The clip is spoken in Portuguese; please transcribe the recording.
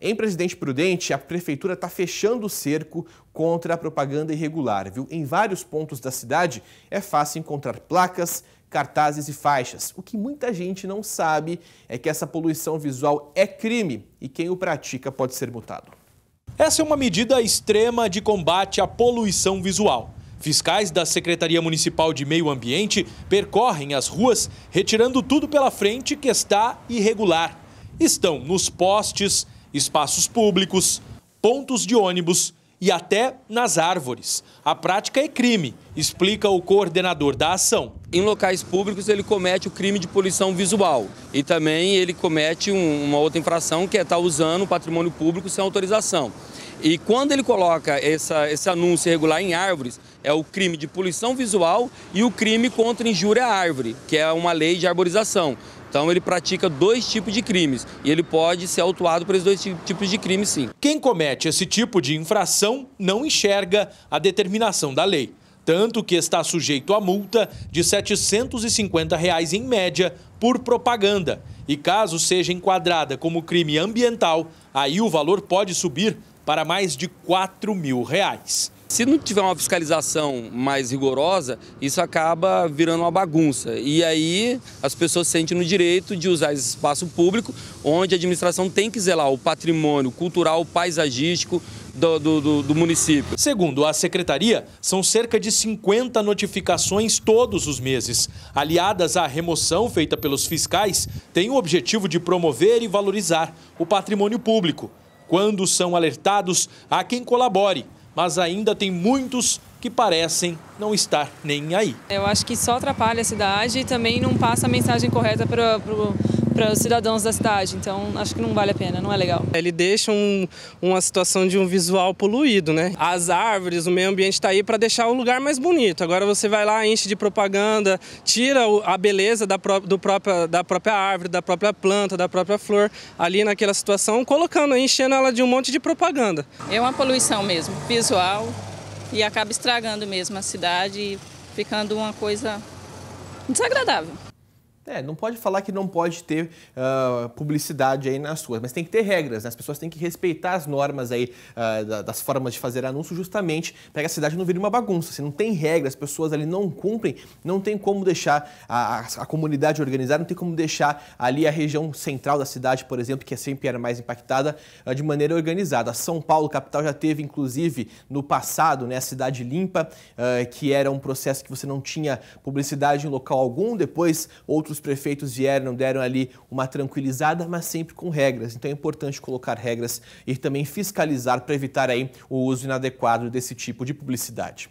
Em Presidente Prudente, a prefeitura está fechando o cerco contra a propaganda irregular, viu? Em vários pontos da cidade é fácil encontrar placas, cartazes e faixas. O que muita gente não sabe é que essa poluição visual é crime e quem o pratica pode ser multado. Essa é uma medida extrema de combate à poluição visual. Fiscais da Secretaria Municipal de Meio Ambiente percorrem as ruas, retirando tudo pela frente que está irregular. Estão nos postes, espaços públicos, pontos de ônibus e até nas árvores. A prática é crime, explica o coordenador da ação. Em locais públicos, ele comete o crime de poluição visual e também ele comete um, uma outra infração que é estar tá usando o patrimônio público sem autorização. E quando ele coloca essa, esse anúncio irregular em árvores, é o crime de poluição visual e o crime contra injúria à árvore, que é uma lei de arborização. Então ele pratica dois tipos de crimes e ele pode ser autuado por esses dois tipos de crime, sim. Quem comete esse tipo de infração não enxerga a determinação da lei, tanto que está sujeito a multa de R$ 750 reais em média por propaganda. E caso seja enquadrada como crime ambiental, aí o valor pode subir para mais de R$ 4 mil reais. Se não tiver uma fiscalização mais rigorosa, isso acaba virando uma bagunça. E aí as pessoas sentem no direito de usar esse espaço público, onde a administração tem que zelar o patrimônio cultural, paisagístico do, do, do município. Segundo a secretaria, são cerca de 50 notificações todos os meses. Aliadas à remoção feita pelos fiscais, tem o objetivo de promover e valorizar o patrimônio público. Quando são alertados, há quem colabore mas ainda tem muitos que parecem não estar nem aí. Eu acho que só atrapalha a cidade e também não passa a mensagem correta para o para os cidadãos da cidade. Então acho que não vale a pena, não é legal. Ele deixa um, uma situação de um visual poluído, né? As árvores, o meio ambiente está aí para deixar o lugar mais bonito. Agora você vai lá, enche de propaganda, tira a beleza da, pró do própria, da própria árvore, da própria planta, da própria flor ali naquela situação, colocando, enchendo ela de um monte de propaganda. É uma poluição mesmo, visual, e acaba estragando mesmo a cidade, ficando uma coisa desagradável. É, não pode falar que não pode ter uh, publicidade aí nas suas, mas tem que ter regras, né? As pessoas têm que respeitar as normas aí uh, das formas de fazer anúncio justamente para que a cidade não vire uma bagunça. Se não tem regras, as pessoas ali não cumprem, não tem como deixar a, a, a comunidade organizada, não tem como deixar ali a região central da cidade, por exemplo, que é sempre era mais impactada, uh, de maneira organizada. São Paulo, capital, já teve, inclusive, no passado, né, a cidade limpa, que era um processo que você não tinha publicidade em local algum, depois outros os prefeitos vieram, deram ali uma tranquilizada, mas sempre com regras. Então é importante colocar regras e também fiscalizar para evitar aí o uso inadequado desse tipo de publicidade.